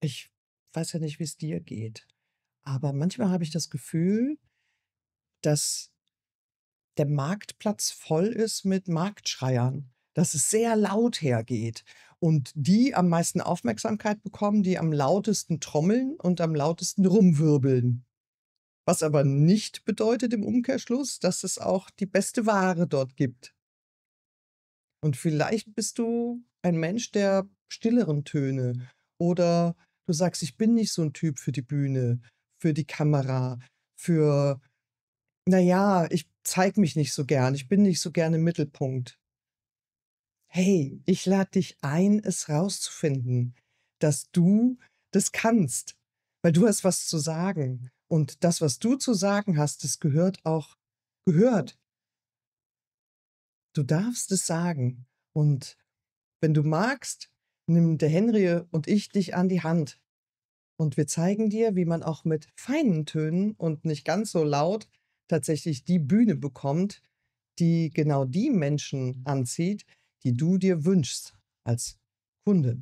Ich weiß ja nicht, wie es dir geht. Aber manchmal habe ich das Gefühl, dass der Marktplatz voll ist mit Marktschreiern, dass es sehr laut hergeht und die am meisten Aufmerksamkeit bekommen, die am lautesten trommeln und am lautesten rumwirbeln. Was aber nicht bedeutet im Umkehrschluss, dass es auch die beste Ware dort gibt. Und vielleicht bist du ein Mensch der stilleren Töne oder du sagst, ich bin nicht so ein Typ für die Bühne, für die Kamera, für, naja, ich zeige mich nicht so gern, ich bin nicht so gerne im Mittelpunkt. Hey, ich lade dich ein, es rauszufinden, dass du das kannst, weil du hast was zu sagen. Und das, was du zu sagen hast, das gehört auch gehört. Du darfst es sagen. Und wenn du magst, nimmt der Henry und ich dich an die Hand. Und wir zeigen dir, wie man auch mit feinen Tönen und nicht ganz so laut tatsächlich die Bühne bekommt, die genau die Menschen anzieht, die du dir wünschst als Kunde.